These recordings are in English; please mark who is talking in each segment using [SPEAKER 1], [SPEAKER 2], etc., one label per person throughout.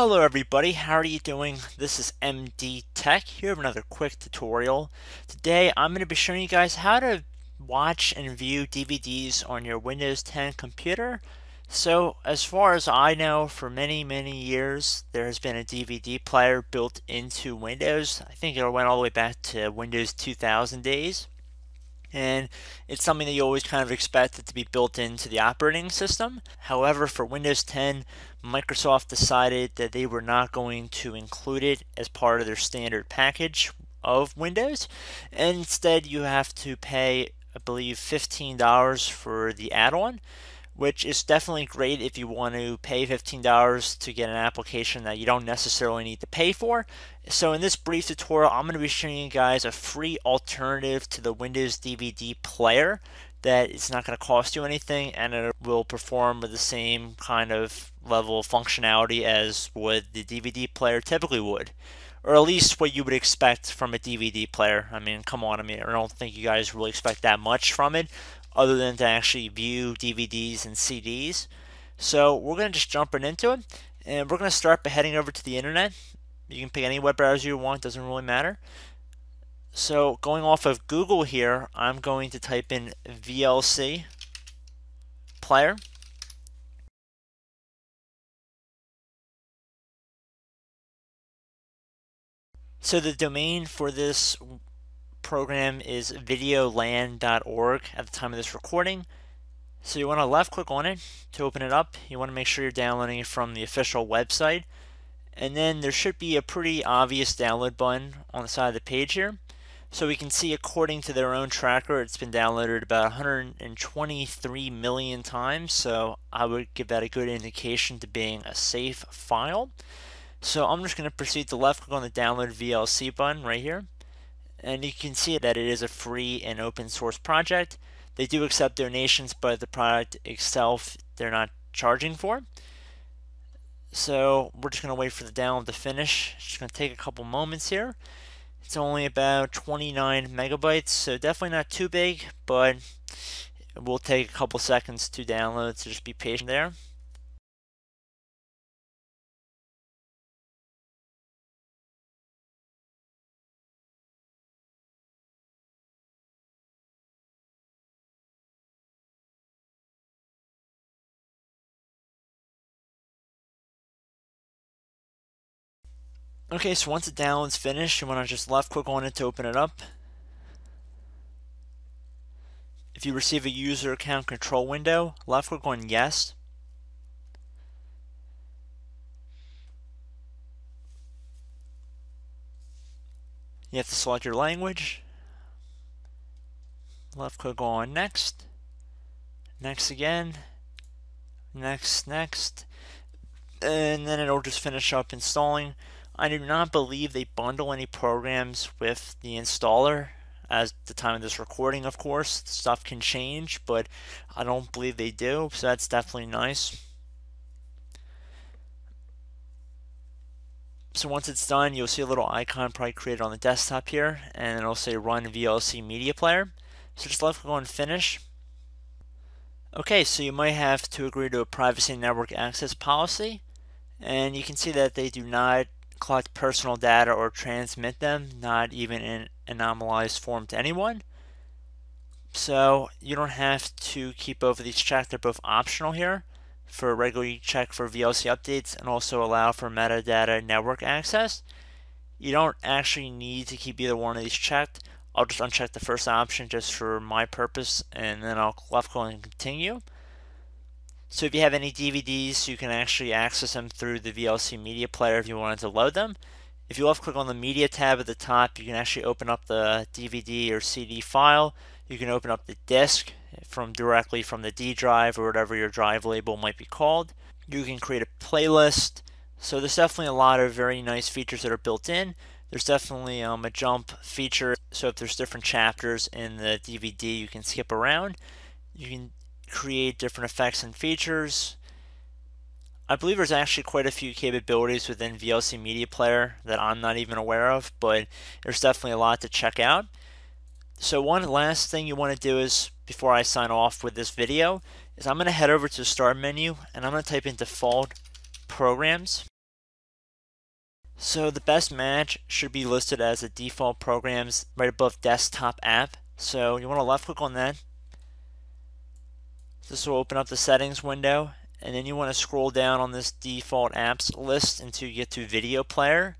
[SPEAKER 1] Hello everybody, how are you doing? This is MD Tech here with another quick tutorial. Today I'm going to be showing you guys how to watch and view DVDs on your Windows 10 computer. So as far as I know, for many many years there has been a DVD player built into Windows. I think it went all the way back to Windows 2000 days and it's something that you always kind of expect it to be built into the operating system. However, for Windows 10, Microsoft decided that they were not going to include it as part of their standard package of Windows. And instead, you have to pay, I believe, $15 for the add-on which is definitely great if you want to pay $15 to get an application that you don't necessarily need to pay for. So in this brief tutorial, I'm going to be showing you guys a free alternative to the Windows DVD player that it's not going to cost you anything and it will perform with the same kind of level of functionality as would the DVD player typically would. Or at least what you would expect from a DVD player. I mean, come on, I mean, I don't think you guys really expect that much from it other than to actually view DVDs and CDs. So we're going to just jump right into it and we're going to start by heading over to the internet. You can pick any web browser you want, doesn't really matter. So going off of Google here, I'm going to type in VLC player. So the domain for this program is videoland.org at the time of this recording. So you want to left click on it to open it up. You want to make sure you're downloading it from the official website. And then there should be a pretty obvious download button on the side of the page here. So we can see according to their own tracker, it's been downloaded about 123 million times. So I would give that a good indication to being a safe file. So I'm just going to proceed to left click on the download VLC button right here and you can see that it is a free and open source project. They do accept donations, but the product itself they're not charging for. So we're just going to wait for the download to finish. It's just going to take a couple moments here. It's only about 29 megabytes, so definitely not too big, but it will take a couple seconds to download, so just be patient there. Okay, so once the download's finished, you want to just left click on it to open it up. If you receive a user account control window, left click on yes. You have to select your language. Left click on next. Next again. Next, next. And then it'll just finish up installing. I do not believe they bundle any programs with the installer as the time of this recording, of course. Stuff can change, but I don't believe they do, so that's definitely nice. So once it's done, you'll see a little icon probably created on the desktop here, and it'll say Run VLC Media Player. So just left click on Finish. Okay, so you might have to agree to a privacy network access policy, and you can see that they do not collect personal data or transmit them, not even in anonymized form to anyone. So you don't have to keep both of these checked. They're both optional here. For regular, check for VLC updates and also allow for metadata network access. You don't actually need to keep either one of these checked. I'll just uncheck the first option just for my purpose and then I'll left click and continue. So if you have any DVDs, you can actually access them through the VLC media player if you wanted to load them. If you left click on the media tab at the top, you can actually open up the DVD or CD file. You can open up the disk from directly from the D drive or whatever your drive label might be called. You can create a playlist. So there's definitely a lot of very nice features that are built in. There's definitely um, a jump feature. So if there's different chapters in the DVD, you can skip around. You can create different effects and features. I believe there's actually quite a few capabilities within VLC Media Player that I'm not even aware of, but there's definitely a lot to check out. So one last thing you want to do is, before I sign off with this video, is I'm going to head over to the Start menu and I'm going to type in Default Programs. So the best match should be listed as the default programs right above desktop app. So you want to left click on that, this will open up the settings window and then you want to scroll down on this default apps list until you get to video player.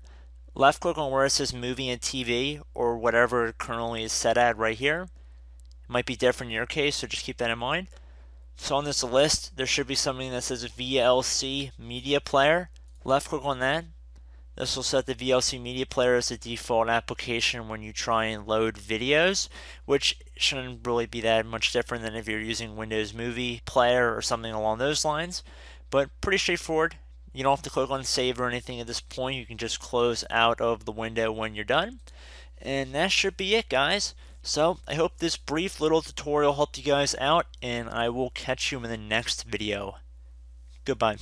[SPEAKER 1] Left click on where it says movie and TV or whatever it currently is set at right here. It might be different in your case so just keep that in mind. So on this list there should be something that says VLC media player. Left click on that this will set the VLC media player as the default application when you try and load videos, which shouldn't really be that much different than if you're using Windows Movie Player or something along those lines, but pretty straightforward. You don't have to click on save or anything at this point. You can just close out of the window when you're done. And that should be it, guys. So I hope this brief little tutorial helped you guys out, and I will catch you in the next video. Goodbye.